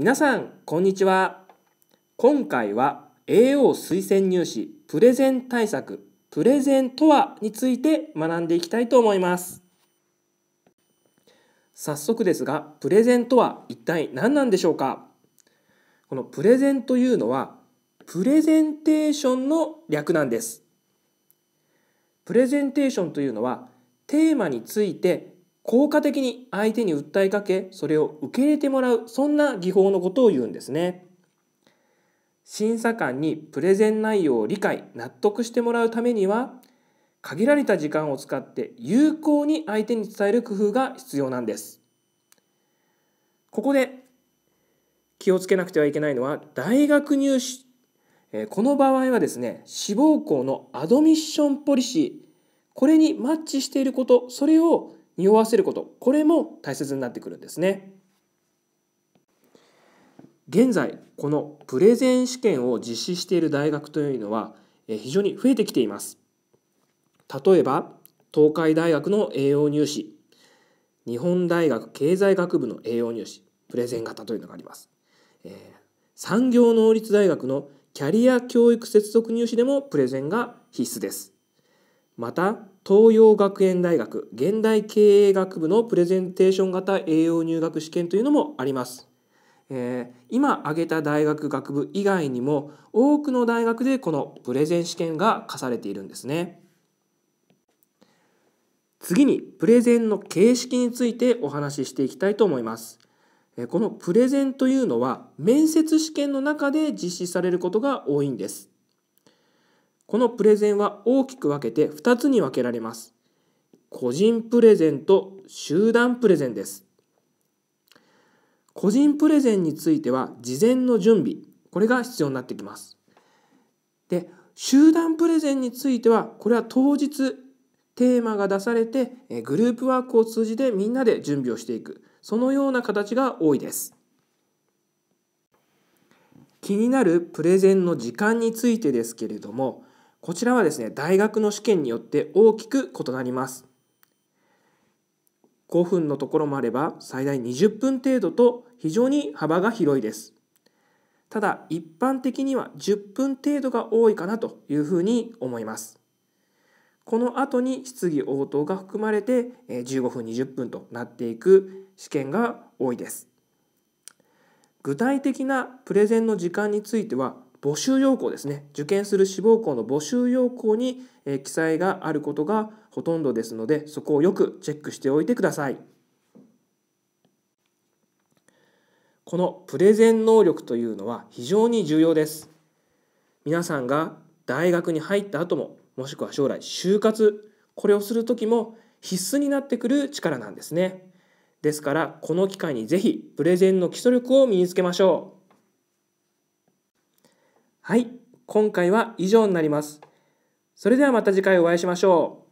皆さんこんにちは今回は AO 推薦入試プレゼン対策プレゼントはについて学んでいきたいと思います早速ですがプレゼントは一体何なんでしょうかこのプレゼンというのはプレゼンテーションの略なんですプレゼンテーションというのはテーマについて効果的に相手に訴えかけそれを受け入れてもらうそんな技法のことを言うんですね審査官にプレゼン内容を理解納得してもらうためには限られた時間を使って有効に相手に伝える工夫が必要なんですここで気をつけなくてはいけないのは大学入試この場合はですね志望校のアドミッションポリシーこれにマッチしていることそれを匂わせることこれも大切になってくるんですね。現在このプレゼン試験を実施している大学というのは非常に増えてきています。例えば東海大学の栄養入試日本大学経済学部の栄養入試プレゼン型というのがあります。えー、産業能率大学のキャリア教育接続入試でもプレゼンが必須です。また東洋学園大学現代経営学部のプレゼンテーション型栄養入学試験というのもあります。えー、今挙げた大学学部以外にも多くの大学でこのプレゼン試験が課されているんですね。次にプレゼンの形式についてお話ししていきたいと思います。このプレゼンというのは面接試験の中で実施されることが多いんです。このプレゼンは大きく分けて2つに分けられます。個人プレゼンと集団プレゼンです。個人プレゼンについては事前の準備、これが必要になってきます。で、集団プレゼンについては、これは当日テーマが出されてグループワークを通じてみんなで準備をしていく、そのような形が多いです。気になるプレゼンの時間についてですけれどもこちらはですね、大学の試験によって大きく異なります。5分のところもあれば最大20分程度と非常に幅が広いです。ただ一般的には10分程度が多いかなというふうに思います。この後に質疑応答が含まれて15分20分となっていく試験が多いです。具体的なプレゼンの時間については募集要項ですね受験する志望校の募集要項に記載があることがほとんどですのでそこをよくチェックしておいてくださいこのプレゼン能力というのは非常に重要です皆さんが大学に入った後ももしくは将来就活これをする時も必須になってくる力なんですねですからこの機会にぜひプレゼンの基礎力を身につけましょうはい、今回は以上になります。それではまた次回お会いしましょう。